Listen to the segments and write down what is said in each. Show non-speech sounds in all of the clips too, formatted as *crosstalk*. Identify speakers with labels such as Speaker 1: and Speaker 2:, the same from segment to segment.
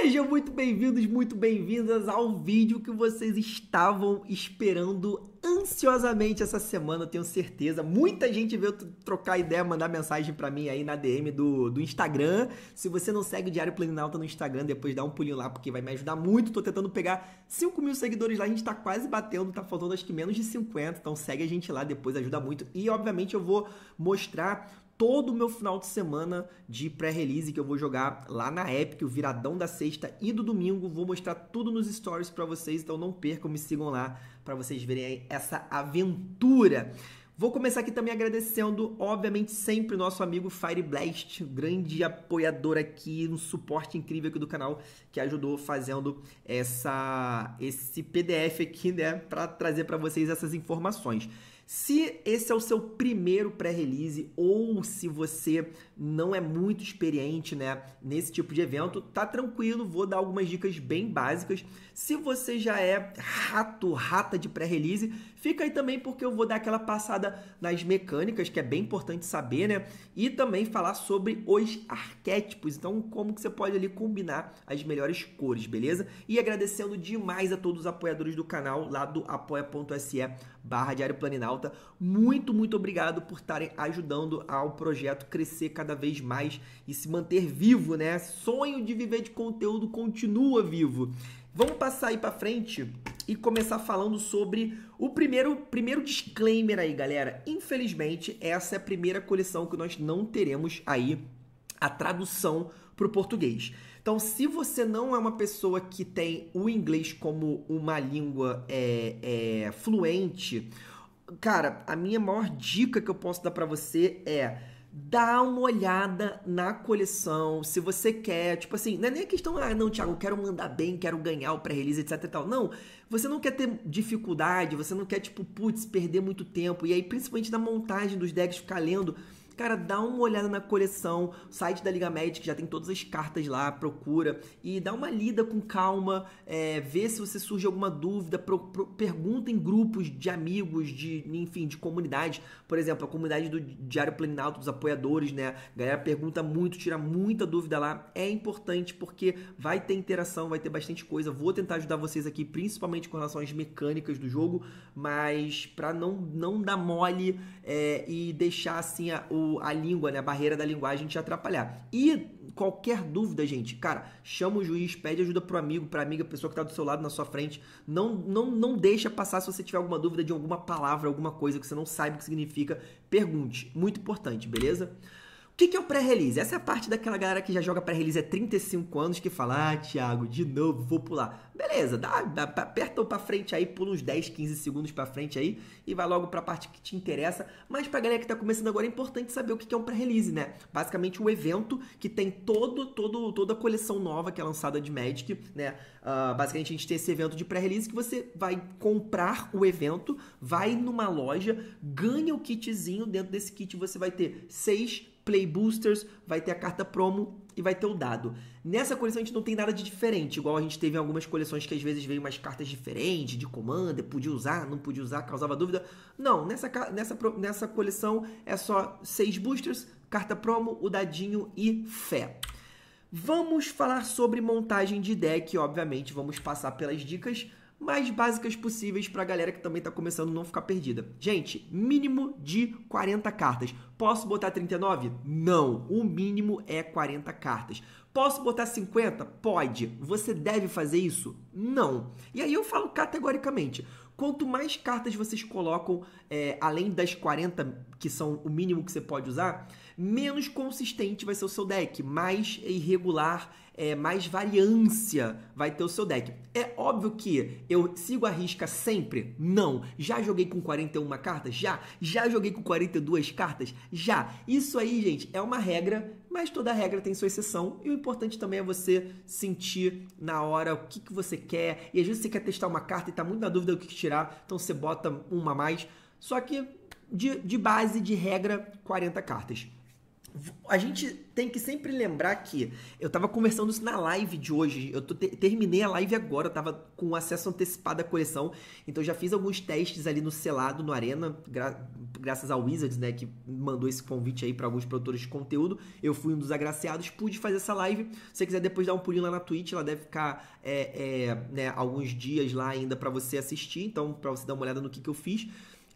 Speaker 1: Sejam muito bem-vindos, muito bem-vindas ao vídeo que vocês estavam esperando ansiosamente essa semana, tenho certeza. Muita gente veio trocar ideia, mandar mensagem para mim aí na DM do, do Instagram. Se você não segue o Diário Planinalta no Instagram, depois dá um pulinho lá, porque vai me ajudar muito. Tô tentando pegar 5 mil seguidores lá, a gente tá quase batendo, tá faltando acho que menos de 50. Então segue a gente lá, depois ajuda muito. E obviamente eu vou mostrar todo o meu final de semana de pré-release que eu vou jogar lá na Epic, o viradão da sexta e do domingo. Vou mostrar tudo nos stories para vocês, então não percam, me sigam lá para vocês verem essa aventura. Vou começar aqui também agradecendo, obviamente, sempre o nosso amigo Fireblast grande apoiador aqui, um suporte incrível aqui do canal, que ajudou fazendo essa, esse PDF aqui, né, para trazer para vocês essas informações. Se esse é o seu primeiro pré-release ou se você não é muito experiente, né, nesse tipo de evento, tá tranquilo, vou dar algumas dicas bem básicas. Se você já é rato, rata de pré-release, fica aí também porque eu vou dar aquela passada nas mecânicas, que é bem importante saber, né? E também falar sobre os arquétipos, então como que você pode ali combinar as melhores cores, beleza? E agradecendo demais a todos os apoiadores do canal lá do apoia.se barra Diário Planinalta. Muito, muito obrigado por estarem ajudando ao projeto crescer cada vez mais e se manter vivo, né? Sonho de viver de conteúdo continua vivo. Vamos passar aí para frente e começar falando sobre o primeiro primeiro disclaimer aí, galera. Infelizmente, essa é a primeira coleção que nós não teremos aí a tradução para o português. Então, se você não é uma pessoa que tem o inglês como uma língua é, é, fluente, cara, a minha maior dica que eu posso dar para você é dá uma olhada na coleção, se você quer, tipo assim, não é nem a questão, ah, não, Thiago, quero mandar bem, quero ganhar o pré-release, etc e tal. Não, você não quer ter dificuldade, você não quer, tipo, putz, perder muito tempo, e aí, principalmente na montagem dos decks, ficar lendo Cara, dá uma olhada na coleção, o site da Liga Magic já tem todas as cartas lá, procura e dá uma lida com calma, é, vê se você surge alguma dúvida, pro, pro, pergunta em grupos de amigos, de enfim, de comunidade, por exemplo, a comunidade do Diário Planinalto, dos apoiadores, né? A galera pergunta muito, tira muita dúvida lá, é importante porque vai ter interação, vai ter bastante coisa. Vou tentar ajudar vocês aqui, principalmente com relação às mecânicas do jogo, mas para não, não dar mole é, e deixar assim a, o a língua, né, a barreira da linguagem te atrapalhar. E qualquer dúvida, gente, cara, chama o juiz, pede ajuda pro amigo, pra amiga, pessoa que tá do seu lado, na sua frente. Não, não, não deixa passar se você tiver alguma dúvida de alguma palavra, alguma coisa que você não sabe o que significa. Pergunte. Muito importante, beleza? que, que é o pré-release? Essa é a parte daquela galera que já joga pré-release há 35 anos que fala, ah, Thiago, de novo, vou pular. Beleza, dá, dá aperta pra frente aí, pula uns 10, 15 segundos pra frente aí e vai logo pra parte que te interessa. Mas pra galera que tá começando agora é importante saber o que, que é um pré-release, né? Basicamente um evento que tem todo, todo, toda a coleção nova que é lançada de Magic, né? Uh, basicamente a gente tem esse evento de pré-release que você vai comprar o evento, vai numa loja, ganha o kitzinho, dentro desse kit você vai ter seis Play Boosters vai ter a carta promo e vai ter o dado. Nessa coleção a gente não tem nada de diferente, igual a gente teve em algumas coleções que às vezes veio umas cartas diferentes, de commander, podia usar, não podia usar, causava dúvida. Não, nessa, nessa, nessa coleção é só seis boosters, carta promo, o dadinho e fé. Vamos falar sobre montagem de deck, obviamente, vamos passar pelas dicas mais básicas possíveis para a galera que também está começando não ficar perdida. Gente, mínimo de 40 cartas. Posso botar 39? Não, o mínimo é 40 cartas. Posso botar 50? Pode. Você deve fazer isso? Não. E aí eu falo categoricamente, Quanto mais cartas vocês colocam, é, além das 40, que são o mínimo que você pode usar, menos consistente vai ser o seu deck, mais irregular, é, mais variância vai ter o seu deck. É óbvio que eu sigo a risca sempre? Não. Já joguei com 41 cartas? Já. Já joguei com 42 cartas? Já. Isso aí, gente, é uma regra mas toda regra tem sua exceção e o importante também é você sentir na hora o que, que você quer. E às vezes você quer testar uma carta e está muito na dúvida do que tirar, então você bota uma a mais. Só que de, de base, de regra, 40 cartas a gente tem que sempre lembrar que eu tava conversando isso na live de hoje. Eu te, terminei a live agora, eu tava com acesso antecipado à coleção. Então já fiz alguns testes ali no selado, no Arena, gra, graças ao Wizards, né, que mandou esse convite aí para alguns produtores de conteúdo. Eu fui um dos agraciados, pude fazer essa live. Se você quiser depois dar um pulinho lá na Twitch, ela deve ficar é, é, né, alguns dias lá ainda para você assistir. Então, para você dar uma olhada no que, que eu fiz.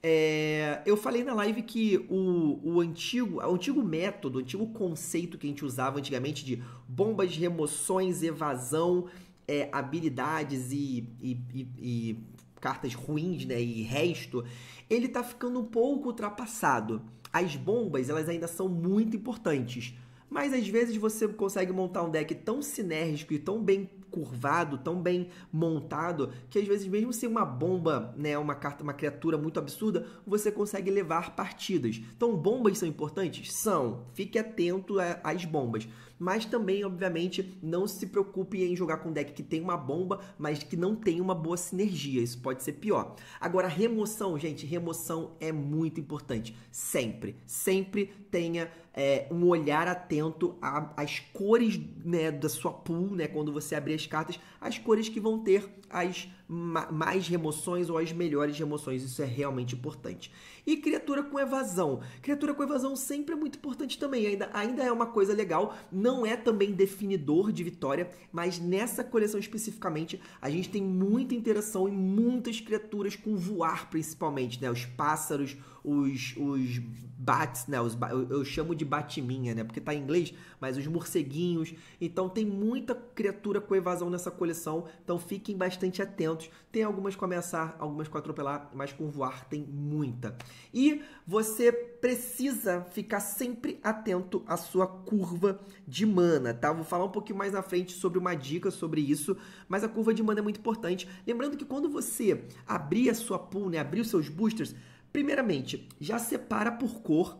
Speaker 1: É, eu falei na live que o, o, antigo, o antigo método, o antigo conceito que a gente usava antigamente de bombas de remoções, evasão, é, habilidades e, e, e, e, cartas ruins, né, e resto, ele tá ficando um pouco ultrapassado. As bombas, elas ainda são muito importantes, mas às vezes você consegue montar um deck tão sinérgico e tão bem curvado, tão bem montado, que às vezes mesmo sem uma bomba, né, uma carta, uma criatura muito absurda, você consegue levar partidas. Então bombas são importantes? São. Fique atento às bombas. Mas também, obviamente, não se preocupe em jogar com deck que tem uma bomba, mas que não tem uma boa sinergia. Isso pode ser pior. Agora, remoção, gente, remoção é muito importante. Sempre. Sempre tenha é, um olhar atento às cores né, da sua pool, né? Quando você abrir as cartas, as cores que vão ter as mais remoções ou as melhores remoções. Isso é realmente importante. E criatura com evasão. Criatura com evasão sempre é muito importante também. Ainda, ainda é uma coisa legal. Não é também definidor de vitória, mas nessa coleção especificamente, a gente tem muita interação e muitas criaturas com voar, principalmente, né? Os pássaros, os, os bats, né? Os, eu, eu chamo de batiminha, né? Porque tá em inglês, mas os morceguinhos. Então tem muita criatura com evasão nessa coleção. Então fiquem bastante atentos. Tem algumas com ameaçar, algumas com atropelar, mas com voar tem muita. E você precisa ficar sempre atento à sua curva de mana, tá? Vou falar um pouquinho mais na frente sobre uma dica sobre isso, mas a curva de mana é muito importante. Lembrando que quando você abrir a sua pool, né, abrir os seus boosters, Primeiramente, já separa por cor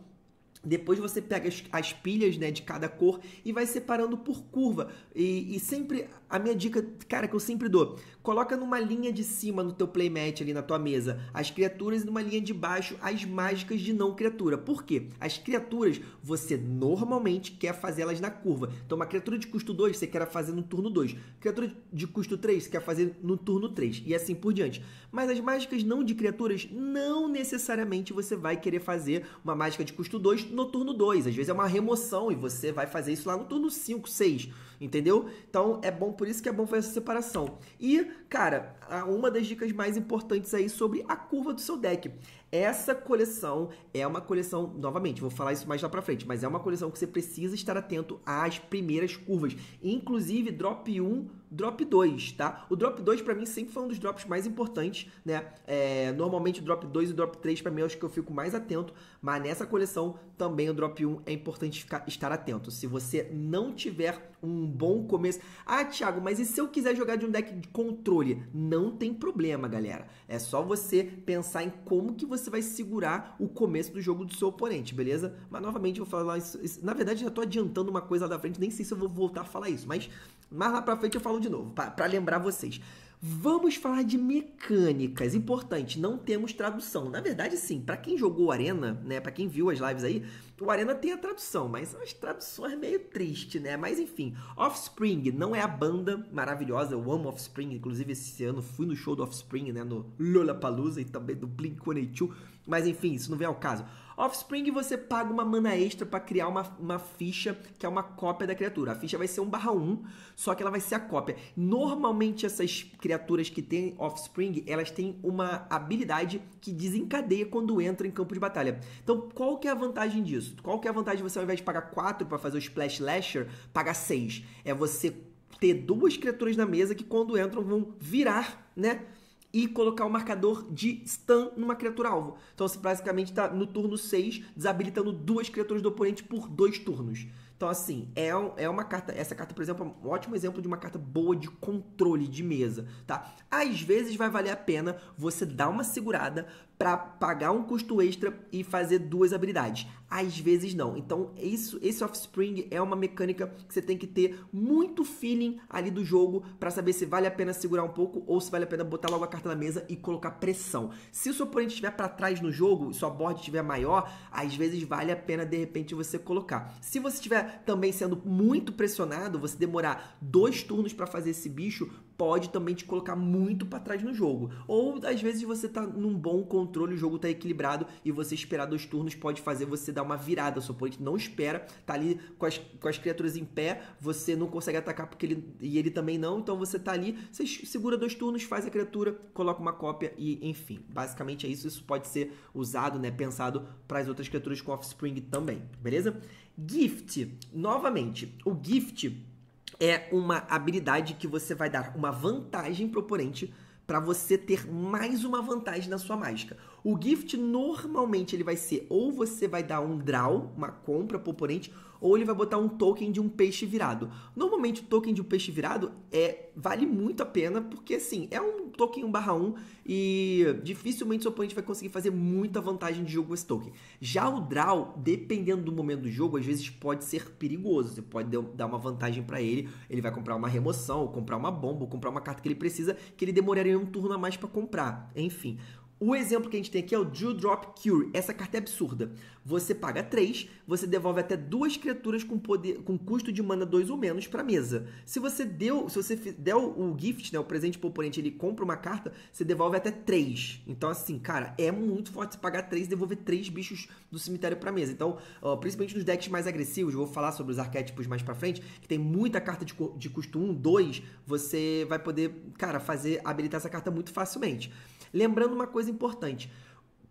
Speaker 1: depois você pega as, as, pilhas né, de cada cor e vai separando por curva. E, e, sempre, a minha dica, cara, que eu sempre dou, coloca numa linha de cima no teu playmat ali na tua mesa as criaturas e numa linha de baixo as mágicas de não criatura. Por quê? As criaturas, você normalmente quer fazê-las na curva. Então uma criatura de custo 2, você quer fazer no turno 2. Criatura de custo 3, você quer fazer no turno 3. E assim por diante. Mas as mágicas não de criaturas, não necessariamente você vai querer fazer uma mágica de custo 2 no turno 2. Às vezes é uma remoção e você vai fazer isso lá no turno 5, 6, entendeu? Então é bom, por isso que é bom fazer essa separação. E, cara, uma das dicas mais importantes aí sobre a curva do seu deck essa coleção é uma coleção, novamente, vou falar isso mais lá para frente, mas é uma coleção que você precisa estar atento às primeiras curvas, inclusive drop 1, drop 2, tá? O drop 2 para mim sempre foi um dos drops mais importantes, né? É, normalmente o drop 2 e o drop 3 para mim eu acho que eu fico mais atento, mas nessa coleção também o drop 1 é importante ficar, estar atento. Se você não tiver um bom começo, ah, Thiago, mas e se eu quiser jogar de um deck de controle? Não tem problema, galera. É só você pensar em como que você você vai segurar o começo do jogo do seu oponente, beleza? Mas novamente eu vou falar isso. isso na verdade, já tô adiantando uma coisa lá da frente, nem sei se eu vou voltar a falar isso, mas mas lá pra frente eu falo de novo, para lembrar vocês. Vamos falar de mecânicas. Importante, não temos tradução. Na verdade, sim, para quem jogou Arena, né, para quem viu as lives aí, o Arena tem a tradução, mas são as traduções meio triste, né? Mas enfim, Offspring não é a banda maravilhosa, eu amo Offspring, inclusive esse ano fui no show do Offspring, né, no Lollapalooza e também do Blink-182, mas enfim, isso não vem ao caso. Offspring você paga uma mana extra para criar uma, uma ficha que é uma cópia da criatura. A ficha vai ser um barra 1, só que ela vai ser a cópia. Normalmente essas criaturas que têm Offspring, elas têm uma habilidade que desencadeia quando entra em campo de batalha. Então qual que é a vantagem disso? Qual que é a vantagem de você ao invés de pagar 4 para fazer o Splash Lasher, pagar 6? É você ter duas criaturas na mesa que quando entram vão virar, né? e colocar o marcador de stun numa criatura alvo. Então você basicamente está no turno 6 desabilitando duas criaturas do oponente por dois turnos. Então, assim, é, é uma carta. Essa carta, por exemplo, é um ótimo exemplo de uma carta boa de controle de mesa, tá? Às vezes vai valer a pena você dar uma segurada para pagar um custo extra e fazer duas habilidades. Às vezes não. Então, isso, esse offspring é uma mecânica que você tem que ter muito feeling ali do jogo para saber se vale a pena segurar um pouco ou se vale a pena botar logo a carta na mesa e colocar pressão. Se o seu oponente estiver para trás no jogo, sua board estiver maior, às vezes vale a pena de repente você colocar. Se você estiver também sendo muito pressionado, você demorar dois turnos para fazer esse bicho, pode também te colocar muito para trás no jogo. Ou às vezes você tá num bom controle, o jogo tá equilibrado e você esperar dois turnos pode fazer você dar uma virada. O seu oponente não espera, tá ali com as, com as criaturas em pé, você não consegue atacar porque ele e ele também não, então você tá ali, você segura dois turnos, faz a criatura, coloca uma cópia e enfim. Basicamente é isso, isso pode ser usado, né, pensado para as outras criaturas com offspring também, beleza? Gift, novamente, o gift é uma habilidade que você vai dar uma vantagem pro oponente para você ter mais uma vantagem na sua mágica. O gift normalmente ele vai ser ou você vai dar um draw, uma compra pro oponente, ou ele vai botar um token de um peixe virado. Normalmente o token de um peixe virado é vale muito a pena, porque assim, é um token 1 barra 1 e dificilmente seu oponente vai conseguir fazer muita vantagem de jogo com esse token. Já o draw, dependendo do momento do jogo, às vezes pode ser perigoso. Você pode dar uma vantagem para ele, ele vai comprar uma remoção, ou comprar uma bomba, ou comprar uma carta que ele precisa, que ele demoraria um turno a mais para comprar. Enfim, o exemplo que a gente tem aqui é o Dewdrop Cure. Essa carta é absurda. Você paga 3, você devolve até duas criaturas com, poder, com custo de mana 2 ou menos para mesa. Se você deu, se você der o gift, né, o presente pro oponente, ele compra uma carta, você devolve até 3. Então assim, cara, é muito forte você pagar 3 e devolver 3 bichos do cemitério para mesa. Então, uh, principalmente nos decks mais agressivos, vou falar sobre os arquétipos mais para frente, que tem muita carta de, de custo 1, 2, você vai poder, cara, fazer habilitar essa carta muito facilmente. Lembrando uma coisa importante.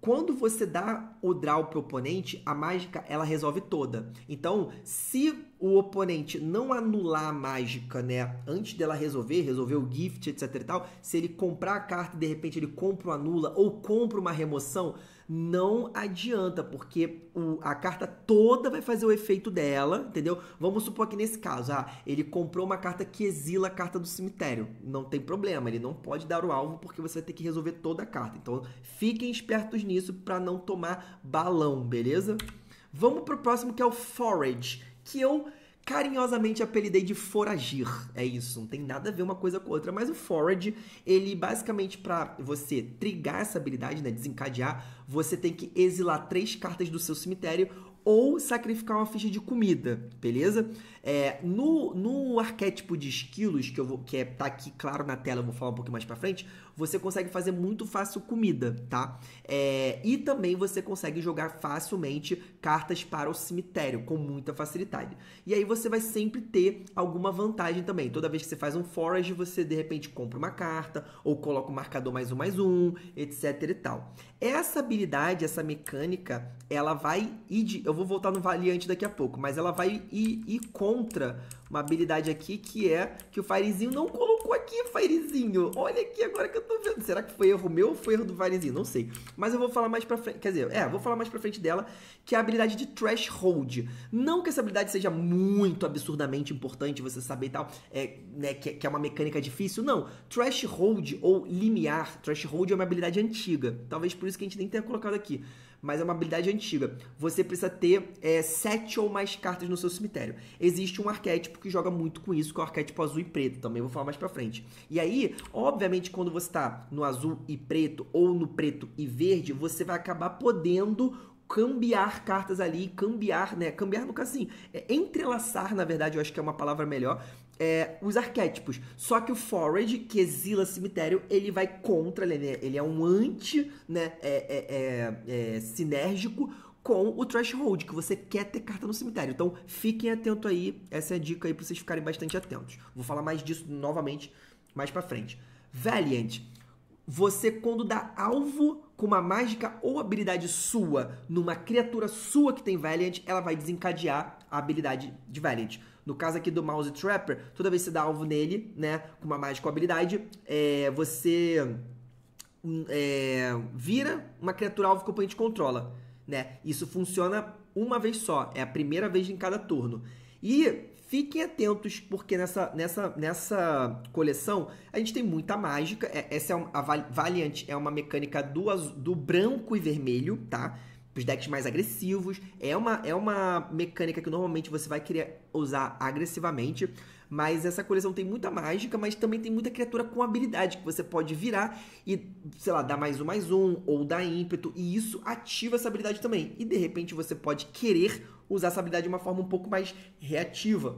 Speaker 1: Quando você dá o draw pro oponente, a mágica ela resolve toda. Então, se o oponente não anular a mágica, né, antes dela resolver, resolver o gift, etc e tal, se ele comprar a carta e de repente ele compra ou anula ou compra uma remoção, não adianta, porque o, a carta toda vai fazer o efeito dela, entendeu? Vamos supor que nesse caso, ah, ele comprou uma carta que exila a carta do cemitério. Não tem problema, ele não pode dar o alvo porque você vai ter que resolver toda a carta. Então, fiquem espertos nisso para não tomar balão, beleza? Vamos pro próximo que é o forage, que eu carinhosamente apelidei de foragir. É isso, não tem nada a ver uma coisa com outra, mas o forage, ele basicamente para você trigar essa habilidade, né, desencadear, você tem que exilar três cartas do seu cemitério ou sacrificar uma ficha de comida, beleza? É, no, no arquétipo de esquilos, que eu vou, que é, tá aqui claro na tela, eu vou falar um pouquinho mais pra frente, você consegue fazer muito fácil comida, tá? É, e também você consegue jogar facilmente cartas para o cemitério, com muita facilidade. E aí você vai sempre ter alguma vantagem também. Toda vez que você faz um forage, você de repente compra uma carta, ou coloca um marcador mais um mais um, etc e tal. Essa habilidade, essa mecânica, ela vai ir de... Eu vou voltar no Valiante daqui a pouco, mas ela vai ir, ir contra uma habilidade aqui que é que o Firezinho não colocou aqui, Firezinho? Olha aqui agora que eu tô vendo. Será que foi erro meu ou foi erro do Firezinho? Não sei. Mas eu vou falar mais pra frente. Quer dizer, é, vou falar mais pra frente dela, que é a habilidade de Threshold. Não que essa habilidade seja muito absurdamente importante você saber e tal, é, né, que, que é uma mecânica difícil. Não. Threshold ou limiar. Threshold é uma habilidade antiga. Talvez por isso que a gente nem tenha colocado aqui mas é uma habilidade antiga. Você precisa ter é, sete ou mais cartas no seu cemitério. Existe um arquétipo que joga muito com isso, que é o arquétipo azul e preto, também vou falar mais pra frente. E aí, obviamente, quando você tá no azul e preto, ou no preto e verde, você vai acabar podendo cambiar cartas ali, cambiar, né? Cambiar no caso assim, é, entrelaçar, na verdade, eu acho que é uma palavra melhor, é, os arquétipos. Só que o Forage, que exila cemitério, ele vai contra, ele, é, ele é um anti né, é é, é, é, sinérgico com o threshold, que você quer ter carta no cemitério. Então, fiquem atentos aí, essa é a dica aí para vocês ficarem bastante atentos. Vou falar mais disso novamente mais para frente. Valiant, você quando dá alvo com uma mágica ou habilidade sua numa criatura sua que tem Valiant, ela vai desencadear a habilidade de Valiant. No caso aqui do Mouse Trapper, toda vez que você dá alvo nele, né, com uma mágica ou habilidade, é, você hum, é, vira uma criatura alvo que o oponente controla, né? Isso funciona uma vez só, é a primeira vez em cada turno. E fiquem atentos, porque nessa, nessa, nessa coleção a gente tem muita mágica. É, essa é a Valiant é uma mecânica do, azul, do branco e vermelho, tá? os decks mais agressivos. É uma, é uma mecânica que normalmente você vai querer usar agressivamente. Mas essa coleção tem muita mágica, mas também tem muita criatura com habilidade que você pode virar e, sei lá, dar mais um, mais um, ou dar ímpeto, e isso ativa essa habilidade também. E de repente você pode querer usar essa habilidade de uma forma um pouco mais reativa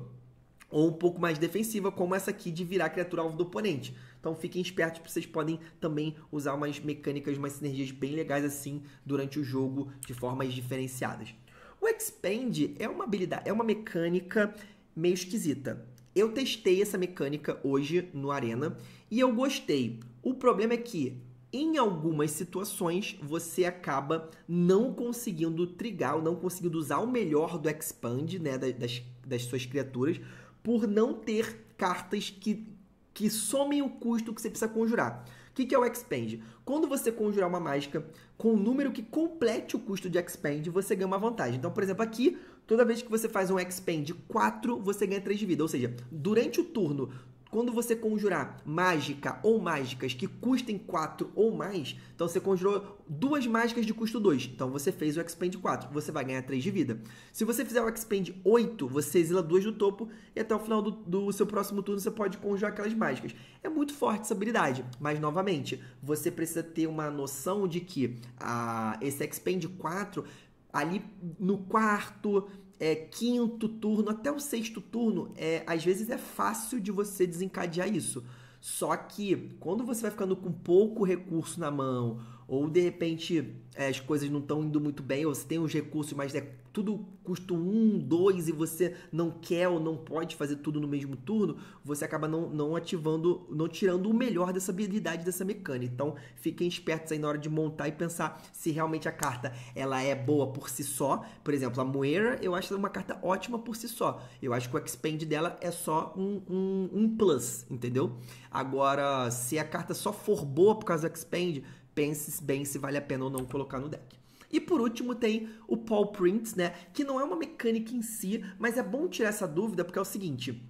Speaker 1: ou um pouco mais defensiva, como essa aqui de virar a criatura alvo do oponente. Então fiquem espertos, porque vocês podem também usar umas mecânicas, umas sinergias bem legais assim durante o jogo de formas diferenciadas. O Expand é uma habilidade, é uma mecânica meio esquisita. Eu testei essa mecânica hoje no Arena e eu gostei. O problema é que em algumas situações você acaba não conseguindo trigar, ou não conseguindo usar o melhor do expand, né, das, das suas criaturas, por não ter cartas que que somem o custo que você precisa conjurar. O que, que é o expand? Quando você conjurar uma mágica com um número que complete o custo de expand, você ganha uma vantagem. Então, por exemplo, aqui, toda vez que você faz um expand 4, você ganha 3 de vida. Ou seja, durante o turno, quando você conjurar mágica ou mágicas que custem 4 ou mais, então você conjurou duas mágicas de custo 2. Então você fez o Expend 4, você vai ganhar 3 de vida. Se você fizer o Expend 8, você exila 2 do topo e até o final do, do seu próximo turno você pode conjurar aquelas mágicas. É muito forte essa habilidade, mas novamente, você precisa ter uma noção de que ah, esse Expend 4 ali no quarto, é, quinto turno até o sexto turno, é, às vezes é fácil de você desencadear isso. Só que quando você vai ficando com pouco recurso na mão, ou de repente é, as coisas não estão indo muito bem, ou você tem os recursos, mas é tudo custa um, dois e você não quer ou não pode fazer tudo no mesmo turno, você acaba não, não ativando, não tirando o melhor dessa habilidade, dessa mecânica. Então, fiquem espertos aí na hora de montar e pensar se realmente a carta ela é boa por si só. Por exemplo, a Moira, eu acho uma carta ótima por si só. Eu acho que o expand dela é só um, um, um plus, entendeu? Agora, se a carta só for boa por causa do expand, pense bem se vale a pena ou não colocar no deck. E por último tem o Paul Prints, né? Que não é uma mecânica em si, mas é bom tirar essa dúvida porque é o seguinte.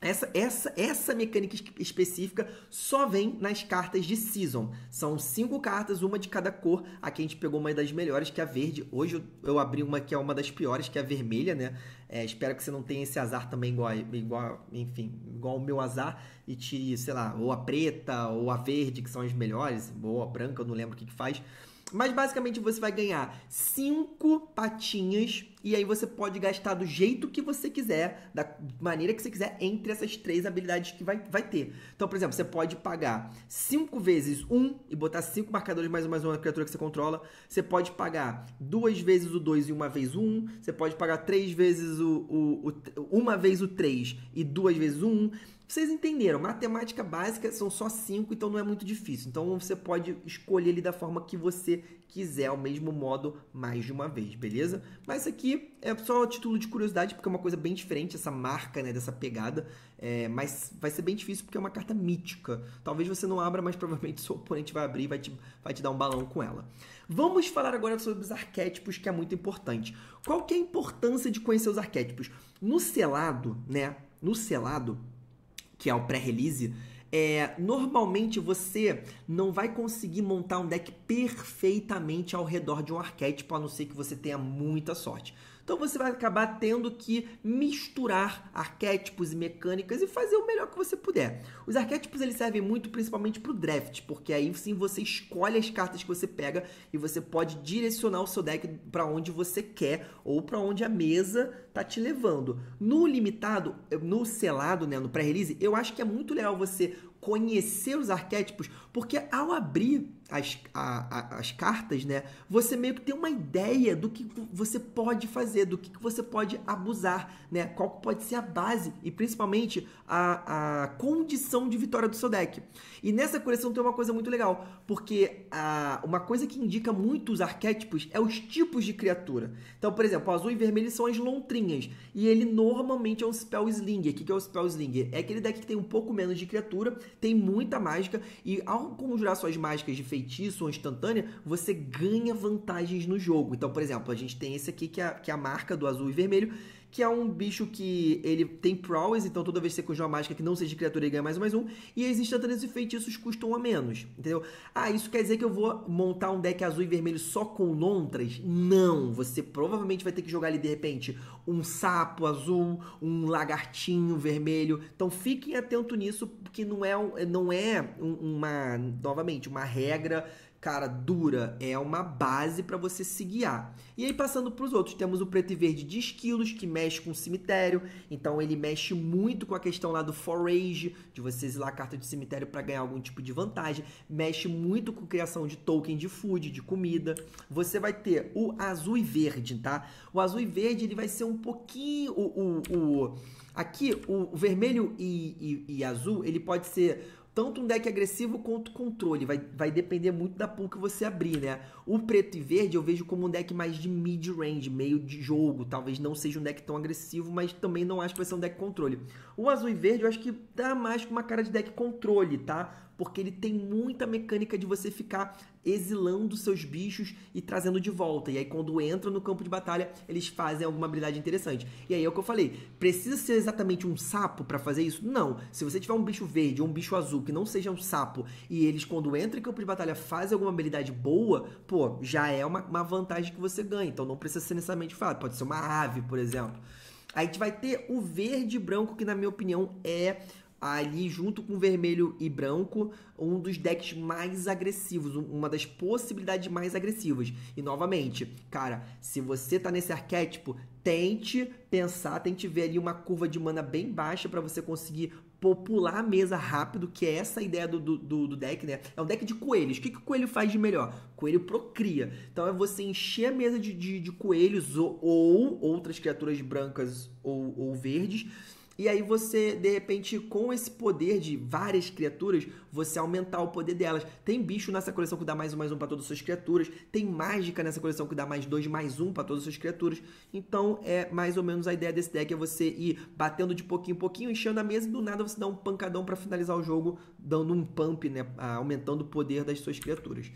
Speaker 1: Essa, essa, essa mecânica específica só vem nas cartas de Season. São cinco cartas, uma de cada cor. Aqui a gente pegou uma das melhores, que é a verde. Hoje eu, eu abri uma que é uma das piores, que é a vermelha, né? É, espero que você não tenha esse azar também igual, igual, enfim, igual o meu azar. E tire, sei lá, ou a preta, ou a verde, que são as melhores. Ou a branca, eu não lembro o que, que faz. Mas basicamente você vai ganhar cinco patinhas e aí você pode gastar do jeito que você quiser, da maneira que você quiser, entre essas três habilidades que vai, vai ter. Então, por exemplo, você pode pagar cinco vezes um e botar cinco marcadores mais mais uma criatura que você controla. Você pode pagar duas vezes o dois e uma vez o um. Você pode pagar três vezes o, o, o uma vez o três e duas vezes o um. Vocês entenderam, matemática básica são só cinco, então não é muito difícil. Então você pode escolher ele da forma que você quiser, ao mesmo modo, mais de uma vez, beleza? Mas aqui é só título de curiosidade, porque é uma coisa bem diferente, essa marca, né, dessa pegada. É, mas vai ser bem difícil porque é uma carta mítica. Talvez você não abra, mas provavelmente *laughs* seu oponente vai abrir e vai te, vai te dar um balão com ela. Vamos falar agora sobre os arquétipos, que é muito importante. Qual que é a importância de conhecer os arquétipos? No selado, né? No selado que é o pré-release, é, normalmente você não vai conseguir montar um deck perfeitamente ao redor de um arquétipo, a não ser que você tenha muita sorte. Então você vai acabar tendo que misturar arquétipos e mecânicas e fazer o melhor que você puder. Os arquétipos eles servem muito principalmente para o draft, porque aí sim você escolhe as cartas que você pega e você pode direcionar o seu deck para onde você quer ou para onde a mesa tá te levando. No limitado, no selado, né, no pré-release, eu acho que é muito legal você conhecer os arquétipos porque ao abrir as, a, a, as cartas, né, você meio que tem uma ideia do que você pode fazer, do que você pode abusar, né? Qual pode ser a base e principalmente a, a condição de vitória do seu deck. E nessa coleção tem uma coisa muito legal, porque a, uma coisa que indica muito os arquétipos é os tipos de criatura. Então, por exemplo, azul e vermelho são as lontrinhas. E ele normalmente é um Spell Slinger. O que é o Spell Slinger? É aquele deck que tem um pouco menos de criatura, tem muita mágica, e ao como conjurar suas mágicas de feitiço ou instantânea, você ganha vantagens no jogo. Então, por exemplo, a gente tem esse aqui que é, que é a marca do azul e vermelho, que é um bicho que ele tem prowess, então toda vez que você conjura uma mágica que não seja criatura, ele ganha mais mais um. E as instantâneas e feitiços custam a menos, entendeu? Ah, isso quer dizer que eu vou montar um deck azul e vermelho só com lontras? Não, você provavelmente vai ter que jogar ali, de repente, um sapo azul, um lagartinho vermelho. Então fiquem atentos nisso, porque não é, não é uma, novamente, uma regra cara, dura, é uma base para você se guiar. E aí, passando para os outros, temos o preto e verde de esquilos, que mexe com o cemitério, então ele mexe muito com a questão lá do forage, de você lá a carta de cemitério para ganhar algum tipo de vantagem, mexe muito com a criação de token de food, de comida. Você vai ter o azul e verde, tá? O azul e verde ele vai ser um pouquinho. O, o, o... Aqui, o vermelho e, e, e azul, ele pode ser tanto um deck agressivo quanto controle. Vai, vai depender muito da pool que você abrir, né? O preto e verde eu vejo como um deck mais de mid-range, meio de jogo. Talvez não seja um deck tão agressivo, mas também não acho que vai ser um deck controle. O azul e verde eu acho que dá mais com uma cara de deck controle, tá? porque ele tem muita mecânica de você ficar exilando seus bichos e trazendo de volta. E aí, quando entra no campo de batalha, eles fazem alguma habilidade interessante. E aí é o que eu falei: precisa ser exatamente um sapo para fazer isso? Não. Se você tiver um bicho verde ou um bicho azul que não seja um sapo e eles, quando entram em campo de batalha, fazem alguma habilidade boa, pô, já é uma, uma vantagem que você ganha. Então não precisa ser necessariamente fato. Pode ser uma ave, por exemplo. Aí a gente vai ter o verde e branco, que na minha opinião é ali junto com vermelho e branco, um dos decks mais agressivos, uma das possibilidades mais agressivas. E novamente, cara, se você tá nesse arquétipo, tente pensar, tente ver ali uma curva de mana bem baixa para você conseguir popular a mesa rápido, que é essa a ideia do, do, do, deck, né? É um deck de coelhos. O que, que o coelho faz de melhor? Coelho procria. Então é você encher a mesa de, de, de coelhos ou, ou outras criaturas brancas ou, ou verdes e aí você, de repente, com esse poder de várias criaturas, você aumentar o poder delas. Tem bicho nessa coleção que dá mais um mais um para todas as suas criaturas. Tem mágica nessa coleção que dá mais dois mais um para todas as suas criaturas. Então é mais ou menos a ideia desse deck é você ir batendo de pouquinho em pouquinho, enchendo a mesa e do nada você dá um pancadão para finalizar o jogo, dando um pump, né, aumentando o poder das suas criaturas.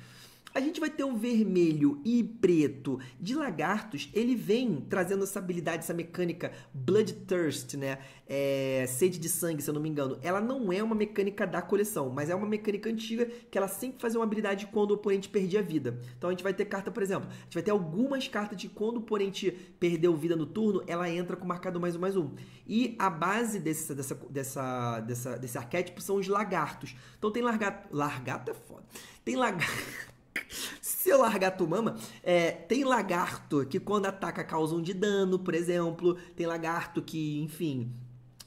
Speaker 1: A gente vai ter o vermelho e preto de lagartos, ele vem trazendo essa habilidade, essa mecânica Bloodthirst, né? É, sede de sangue, se eu não me engano. Ela não é uma mecânica da coleção, mas é uma mecânica antiga que ela sempre fazia uma habilidade quando o oponente perdia vida. Então a gente vai ter carta, por exemplo, a gente vai ter algumas cartas de quando o oponente perdeu vida no turno, ela entra com marcado mais um mais um. E a base desse, dessa, dessa, dessa, desse arquétipo são os lagartos. Então tem largata. Largata é foda. Tem lagarto. *laughs* Se eu largar tu mama, é, tem lagarto que quando ataca causa um de dano, por exemplo. Tem lagarto que, enfim,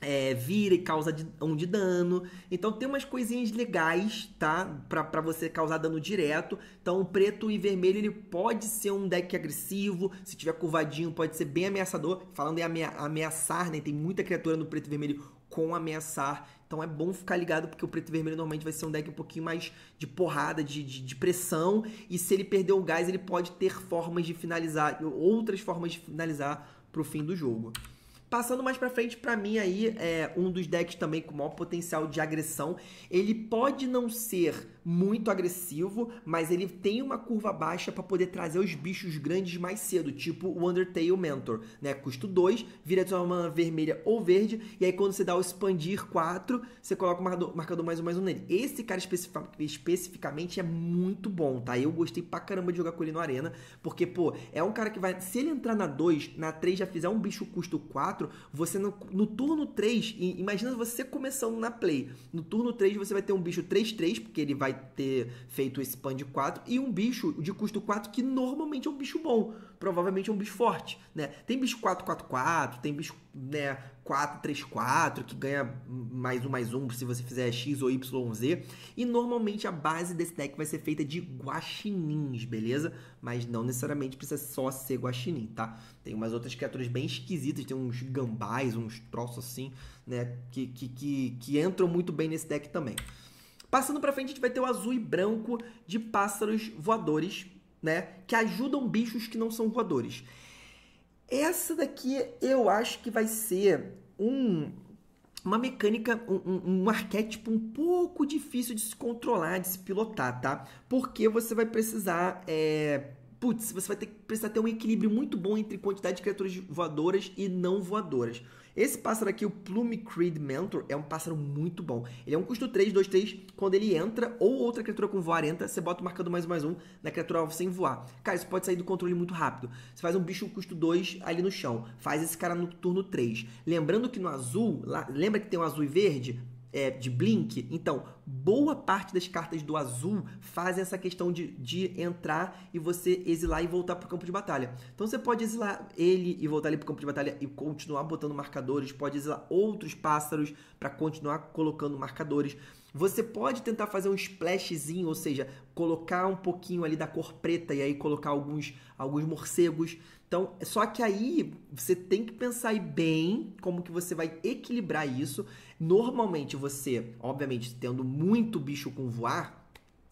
Speaker 1: é, vira e causa de, um de dano. Então tem umas coisinhas legais, tá? Pra, pra você causar dano direto. Então preto e vermelho ele pode ser um deck agressivo. Se tiver curvadinho, pode ser bem ameaçador. Falando em amea ameaçar, né? Tem muita criatura no preto e vermelho com ameaçar. Então é bom ficar ligado, porque o preto e vermelho normalmente vai ser um deck um pouquinho mais de porrada, de, de, de, pressão. E se ele perder o gás, ele pode ter formas de finalizar, outras formas de finalizar pro fim do jogo. Passando mais para frente, para mim aí é um dos decks também com maior potencial de agressão. Ele pode não ser muito agressivo, mas ele tem uma curva baixa para poder trazer os bichos grandes mais cedo, tipo o Undertale Mentor, né? Custo 2, vira de uma mana vermelha ou verde, e aí quando você dá o expandir 4, você coloca o marcador, marcador mais um mais um nele. Esse cara especificamente é muito bom, tá? Eu gostei pra caramba de jogar com ele no Arena, porque pô, é um cara que vai, se ele entrar na 2, na 3 já fizer um bicho custo 4 4, você no, no turno 3, imagina você começando na play. No turno 3 você vai ter um bicho 3-3, porque ele vai ter feito esse pan de 4, e um bicho de custo 4 que normalmente é um bicho bom. Provavelmente é um bicho forte, né? Tem bicho 4-4-4, tem bicho, né, 4-3-4, que ganha mais um, mais um, se você fizer X ou Y ou Z. E normalmente a base desse deck vai ser feita de guaxinins, beleza? Mas não necessariamente precisa só ser guaxinim, tá? Tem umas outras criaturas bem esquisitas, tem uns gambás, uns troços assim, né? Que, que, que, que entram muito bem nesse deck também. Passando pra frente, a gente vai ter o azul e branco de pássaros voadores, né? Que ajudam bichos que não são voadores. Essa daqui eu acho que vai ser um, uma mecânica, um, um, arquétipo um pouco difícil de se controlar, de se pilotar, tá? Porque você vai precisar é, putz, você vai ter que precisar ter um equilíbrio muito bom entre quantidade de criaturas voadoras e não voadoras. Esse pássaro aqui, o Plume Creed Mentor, é um pássaro muito bom. Ele é um custo 3, 2, 3. Quando ele entra ou outra criatura com voar entra, você bota o marcador mais um, mais um na criatura alvo sem voar. Cara, isso pode sair do controle muito rápido. Você faz um bicho custo 2 ali no chão. Faz esse cara no turno 3. Lembrando que no azul, lá, lembra que tem um azul e verde? é, de Blink. Então, boa parte das cartas do azul fazem essa questão de, de entrar e você exilar e voltar para o campo de batalha. Então, você pode exilar ele e voltar ali para o campo de batalha e continuar botando marcadores. Pode exilar outros pássaros para continuar colocando marcadores. Você pode tentar fazer um splashzinho, ou seja, colocar um pouquinho ali da cor preta e aí colocar alguns, alguns morcegos. Então, só que aí você tem que pensar aí bem como que você vai equilibrar isso. Normalmente você, obviamente, tendo muito bicho com voar,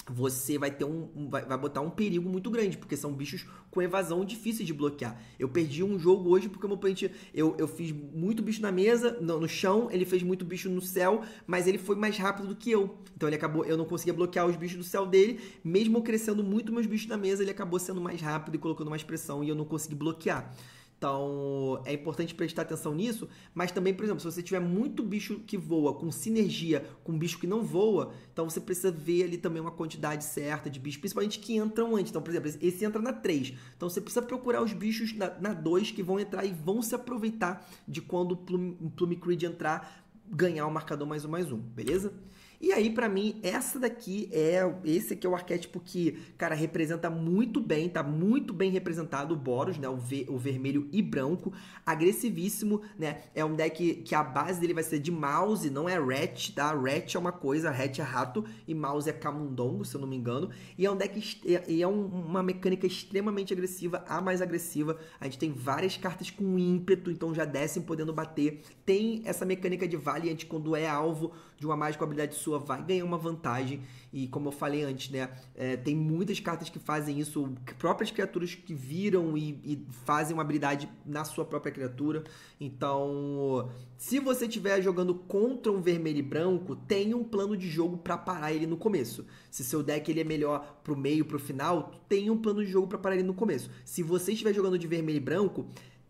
Speaker 1: você vai ter um, vai, vai, botar um perigo muito grande, porque são bichos com evasão difícil de bloquear. Eu perdi um jogo hoje porque meu oponente, eu, eu fiz muito bicho na mesa, no, no, chão, ele fez muito bicho no céu, mas ele foi mais rápido do que eu. Então ele acabou, eu não conseguia bloquear os bichos do céu dele, mesmo crescendo muito meus bichos na mesa, ele acabou sendo mais rápido e colocando mais pressão e eu não consegui bloquear. Então, é importante prestar atenção nisso, mas também, por exemplo, se você tiver muito bicho que voa com sinergia com bicho que não voa, então você precisa ver ali também uma quantidade certa de bichos, principalmente que entram antes. Então, por exemplo, esse entra na 3. Então, você precisa procurar os bichos na 2 que vão entrar e vão se aproveitar de quando o Plum, Creed entrar, ganhar o marcador mais um mais um, beleza? E aí, para mim, essa daqui é. Esse aqui é o arquétipo que, cara, representa muito bem, tá muito bem representado o Boros, né? O, ve o vermelho e branco, agressivíssimo, né? É um deck que a base dele vai ser de mouse, não é rat, tá? Rat é uma coisa, rat é rato e mouse é camundongo, se eu não me engano. E é um deck. É, e é um, uma mecânica extremamente agressiva, a mais agressiva. A gente tem várias cartas com ímpeto, então já descem podendo bater. Tem essa mecânica de Valiant quando é alvo, de uma mágica ou habilidade sua vai ganhar uma vantagem. E como eu falei antes, né? É, tem muitas cartas que fazem isso, próprias criaturas que viram e, e, fazem uma habilidade na sua própria criatura. Então, se você estiver jogando contra um vermelho e branco, tem um plano de jogo para parar ele no começo. Se seu deck ele é melhor pro meio, pro final, tem um plano de jogo para parar ele no começo. Se você estiver jogando de vermelho e branco,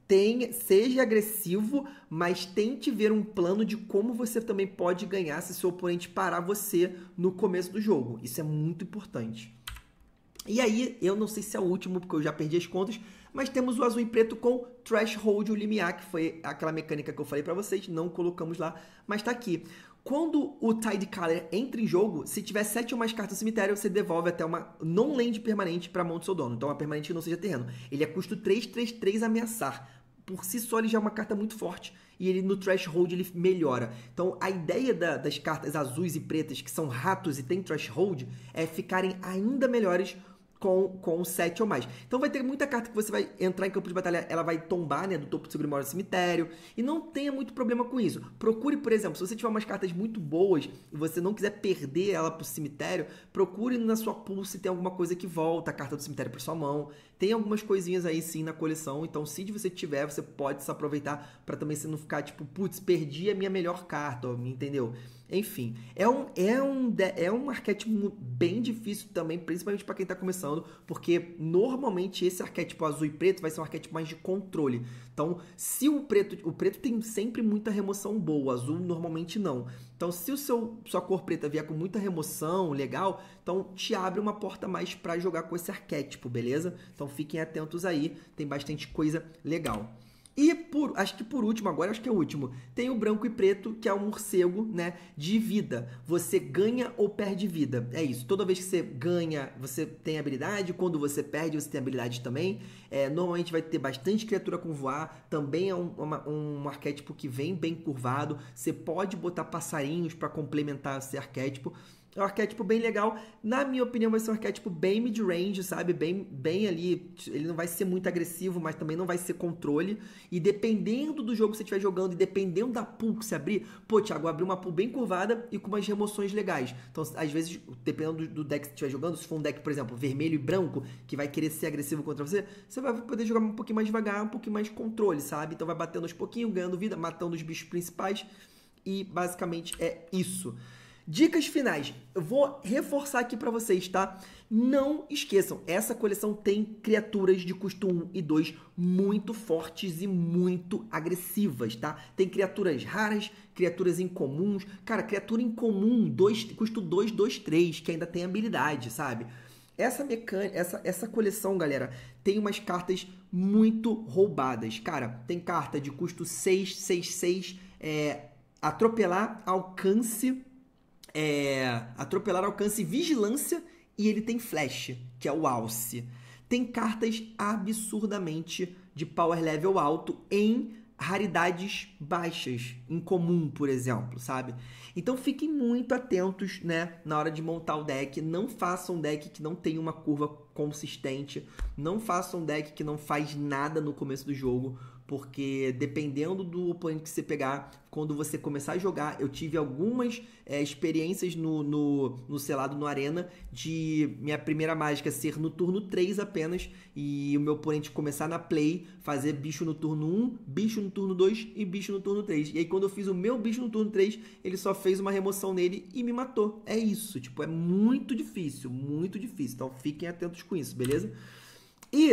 Speaker 1: Tenha, seja agressivo, mas tente ver um plano de como você também pode ganhar se seu oponente parar você no começo do jogo. Isso é muito importante. E aí, eu não sei se é o último, porque eu já perdi as contas, mas temos o azul e preto com threshold, o limiar, que foi aquela mecânica que eu falei para vocês, não colocamos lá, mas está aqui. Quando o Tide Color entra em jogo, se tiver sete ou mais cartas no cemitério, você devolve até uma non-land permanente para mão do seu dono. Então, uma permanente que não seja terreno. Ele é custo 3, 3, 3 ameaçar por si só ele já é uma carta muito forte e ele no threshold ele melhora. Então a ideia da, das cartas azuis e pretas que são ratos e tem threshold é ficarem ainda melhores com, com 7 ou mais. Então vai ter muita carta que você vai entrar em campo de batalha, ela vai tombar, né, do topo do seu grimório do cemitério, e não tenha muito problema com isso. Procure, por exemplo, se você tiver umas cartas muito boas e você não quiser perder ela pro cemitério, procure na sua pulse se tem alguma coisa que volta, a carta do cemitério para sua mão. Tem algumas coisinhas aí sim na coleção, então se você tiver, você pode se aproveitar para também você não ficar tipo, putz, perdi a minha melhor carta, entendeu? Enfim, é um, é um, é um arquétipo bem difícil também, principalmente para quem está começando, porque normalmente esse arquétipo azul e preto vai ser um arquétipo mais de controle. Então, se o preto, o preto tem sempre muita remoção boa, azul normalmente não. Então, se o seu sua cor preta vier com muita remoção, legal, então te abre uma porta mais para jogar com esse arquétipo, beleza? Então, fiquem atentos aí, tem bastante coisa legal. E por, acho que por último, agora acho que é o último, tem o branco e preto, que é um morcego, né, de vida. Você ganha ou perde vida. É isso. Toda vez que você ganha, você tem habilidade, quando você perde, você tem habilidade também. É, normalmente vai ter bastante criatura com voar, também é um, uma, um arquétipo que vem bem curvado. Você pode botar passarinhos para complementar esse arquétipo. É um arquétipo bem legal. Na minha opinião, vai ser um arquétipo bem mid-range, sabe? Bem, bem ali. Ele não vai ser muito agressivo, mas também não vai ser controle. E dependendo do jogo que você estiver jogando e dependendo da pool que você abrir, pô, Thiago, abriu uma pool bem curvada e com umas remoções legais. Então, às vezes, dependendo do deck que você estiver jogando, se for um deck, por exemplo, vermelho e branco, que vai querer ser agressivo contra você, você vai poder jogar um pouquinho mais devagar, um pouquinho mais controle, sabe? Então vai batendo aos pouquinhos, ganhando vida, matando os bichos principais. E basicamente é isso. Dicas finais. Eu vou reforçar aqui para vocês, tá? Não esqueçam, essa coleção tem criaturas de custo 1 e 2 muito fortes e muito agressivas, tá? Tem criaturas raras, criaturas incomuns. Cara, criatura incomum, dois, custo 2, 2, 3, que ainda tem habilidade, sabe? Essa mecânica, essa, essa coleção, galera, tem umas cartas muito roubadas. Cara, tem carta de custo 6, 6, 6, é, atropelar, alcance é, atropelar, alcance vigilância, e ele tem flash, que é o alce. Tem cartas absurdamente de power level alto em raridades baixas, em comum, por exemplo, sabe? Então fiquem muito atentos, né, na hora de montar o deck, não façam um deck que não tem uma curva consistente, não façam um deck que não faz nada no começo do jogo, porque dependendo do oponente que você pegar, quando você começar a jogar, eu tive algumas é, experiências no, no, no selado no Arena de minha primeira mágica ser no turno 3 apenas e o meu oponente começar na play, fazer bicho no turno 1, bicho no turno 2 e bicho no turno 3. E aí quando eu fiz o meu bicho no turno 3, ele só fez uma remoção nele e me matou. É isso, tipo, é muito difícil, muito difícil. Então fiquem atentos com isso, beleza? E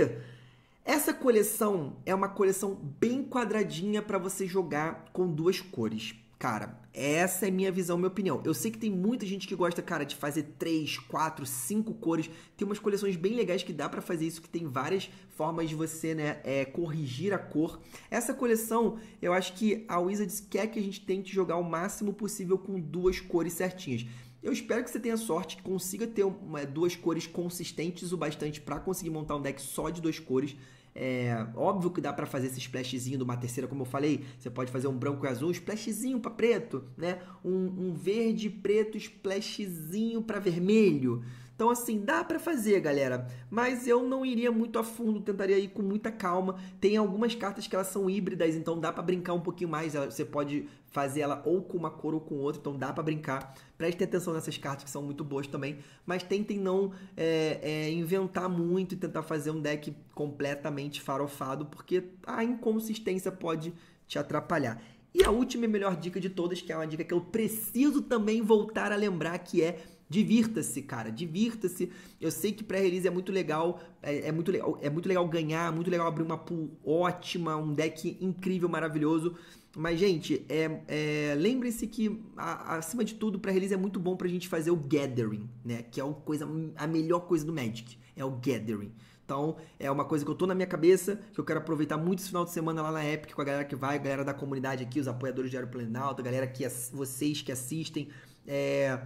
Speaker 1: essa coleção é uma coleção bem quadradinha para você jogar com duas cores. Cara, essa é minha visão, minha opinião. Eu sei que tem muita gente que gosta, cara, de fazer três, quatro, cinco cores. Tem umas coleções bem legais que dá para fazer isso, que tem várias formas de você, né, é, corrigir a cor. Essa coleção, eu acho que a Wizards quer que a gente tente jogar o máximo possível com duas cores certinhas. Eu espero que você tenha sorte, que consiga ter uma, duas cores consistentes o bastante para conseguir montar um deck só de duas cores. É, óbvio que dá para fazer esse splashzinho de uma terceira, como eu falei. Você pode fazer um branco e azul, splashzinho para preto, né? Um, um verde preto, splashzinho para vermelho. Então, assim, dá para fazer, galera. Mas eu não iria muito a fundo, tentaria ir com muita calma. Tem algumas cartas que elas são híbridas, então dá para brincar um pouquinho mais. Você pode fazer ela ou com uma cor ou com outra, então dá para brincar. Prestem atenção nessas cartas que são muito boas também. Mas tentem não é, é, inventar muito e tentar fazer um deck completamente farofado, porque a inconsistência pode te atrapalhar. E a última e melhor dica de todas, que é uma dica que eu preciso também voltar a lembrar, que é Divirta-se, cara, divirta-se. Eu sei que pré-release é muito legal, é, é, muito legal, é muito legal ganhar, muito legal abrir uma pool ótima, um deck incrível, maravilhoso. Mas, gente, é, é se que, a, acima de tudo, pré-release é muito bom pra gente fazer o gathering, né? Que é uma coisa, a melhor coisa do Magic, é o gathering. Então, é uma coisa que eu tô na minha cabeça, que eu quero aproveitar muito esse final de semana lá na Epic com a galera que vai, a galera da comunidade aqui, os apoiadores de Aero Planalto, a galera que vocês que assistem. É,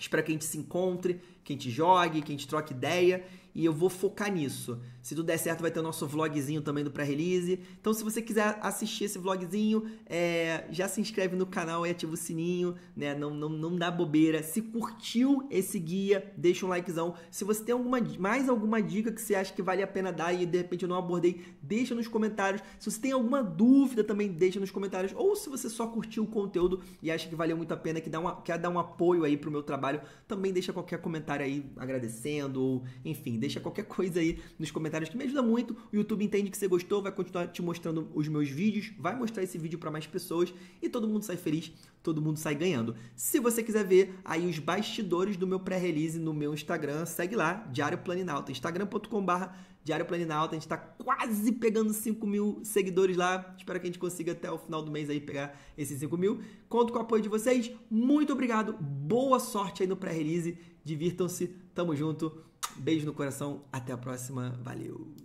Speaker 1: Espero que a gente se encontre, que a gente jogue, que a gente troque ideia e eu vou focar nisso. Se tudo der certo, vai ter o nosso vlogzinho também do pré-release. Então, se você quiser assistir esse vlogzinho, é, já se inscreve no canal e ativa o sininho, né? Não, não, não dá bobeira. Se curtiu esse guia, deixa um likezão. Se você tem alguma, mais alguma dica que você acha que vale a pena dar e de repente eu não abordei, deixa nos comentários. Se você tem alguma dúvida também, deixa nos comentários. Ou se você só curtiu o conteúdo e acha que valeu muito a pena, que dá uma, quer dar um apoio aí pro meu trabalho, também deixa qualquer comentário aí agradecendo ou enfim deixa qualquer coisa aí nos comentários que me ajuda muito. O YouTube entende que você gostou, vai continuar te mostrando os meus vídeos, vai mostrar esse vídeo para mais pessoas e todo mundo sai feliz, todo mundo sai ganhando. Se você quiser ver aí os bastidores do meu pré-release no meu Instagram, segue lá, Diário Planinalta, instagram.com.br Diário Planinalta, a gente está quase pegando 5 mil seguidores lá, espero que a gente consiga até o final do mês aí pegar esses 5 mil. Conto com o apoio de vocês, muito obrigado, boa sorte aí no pré-release, divirtam-se, tamo junto, Beijo no coração, até a próxima, valeu!